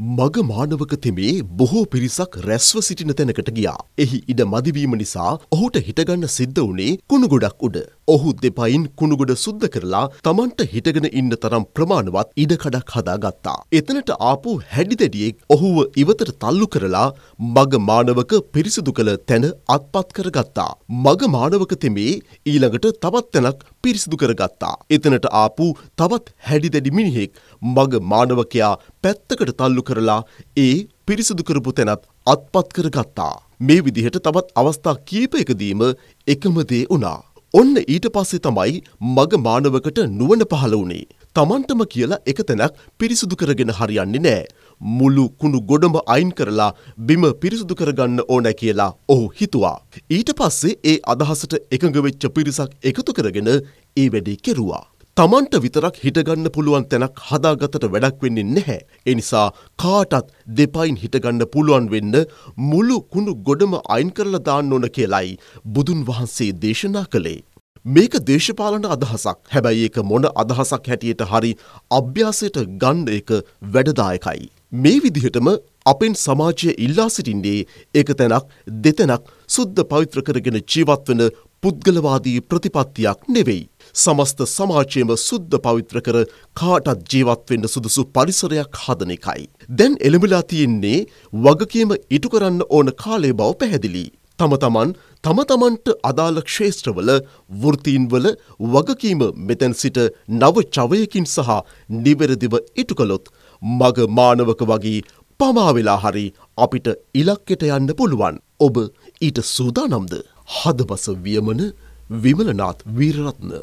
මග මානවක තෙමේ බොහෝ පිරිසක් රැස්ව සිටින තැනකට ගියා. එහි ඉඩ මදිවීම නිසා ඔහුට හිටගන්න සිද්ධ වුණේ කුණු ගොඩක් උඩ. ඔහු දෙපයින් කුණුගොඩ සුද්ධ කරලා තමන්ට හිටගෙන ඉන්න තරම් ප්‍රමාණවත් ඉඩකඩක් හදාගත්තා. එතනට ආපු හැඩිදැඩියෙක් ඔහුව ඉවතට තල්ලු කරලා මග මානවක පිරිසිදු කළ තැන අත්පත් කරගත්තා. මග මානවක තෙමේ ඊළඟට තවත් තැනක් පිරිසිදු කරගත්තා. එතනට ආපු තවත් හැඩිදැඩි මිනිහෙක් මග මානවකයා පැත්තකට තල්ලු කරලා ඒ පිරිසිදු කරපු තැනත් අත්පත් කරගත්තා. මේ විදිහට තවත් අවස්ථා කීපයකදීම එකම දේ වුණා. ඔන්න ඊට පස්සේ තමයි මග මානවකට නුවන පහළ වුණේ. තමන්ටම කියලා එකතැනක් පිරිසුදු කරගෙන හරියන්නේ නෑ. මුළු කුණු ගොඩම අයින් කරලා බිම පිරිසුදු කරගන්න ඕනෑ කියලා ඔහු හිතුවා. ඊට පස්සේ ඒ අදහසට එකඟවෙච්ච පිරිසක් එකතු කරගෙන ඒ වැඩේ කෙරුවා. තමන්ට විතරක් හිටගන්න පුළුවන් තැනක් හදාගතට වැඩක් වෙන්නේ නැහැ. එනිසා කාටත් දෙපයින් හිටගන්න පුළුවන් වෙන්න මුළු කුණු ගොඩම අයින් කරලා දාන්න ඕන කියලයි බුදුන් වහන්සේ දේශනා කළේ. මේක දේශපාලන අදහසක්. හැබැයි ඒක මොන අදහසක් හැටියට හරි අභ්‍යාසයට ගන්න එක වැඩදායකයි. මේ විදිහටම අපෙන් සමාජය ඉල්ලා සිටින්නේ එක තැනක් දෙතැනක් සුද්ධ පවිත්‍ර කරගෙන ජීවත් වන පුද්ගලවාදී ප්‍රතිපත්තියක් නෙවෙයි. සමස්ත සමාජයම සුද්ධ පවිත්‍ර කර කාටත් ජීවත් වෙන්න සුදුසු පරිසරයක් හදන එකයි. දැන් එළඹලා තියෙන්නේ වගකීම ඉටු කරන්න ඕන කාලය බව පැහැදිලි. තම තමන් තම තමන්ට අදාළ ක්ෂේත්‍රවල වෘතීන්වල වගකීම මෙතැන් සිට නව චවයකින් සහ නිවැරදිව ඉටු කළොත් මග මානවක වගේ පමාවෙලා හරි අපිට ඉලක්කෙට යන්න පුළුවන්. ඔබ ඊට සූදානම්ද. හදබස වියමන විමලනාත් වීරරත්න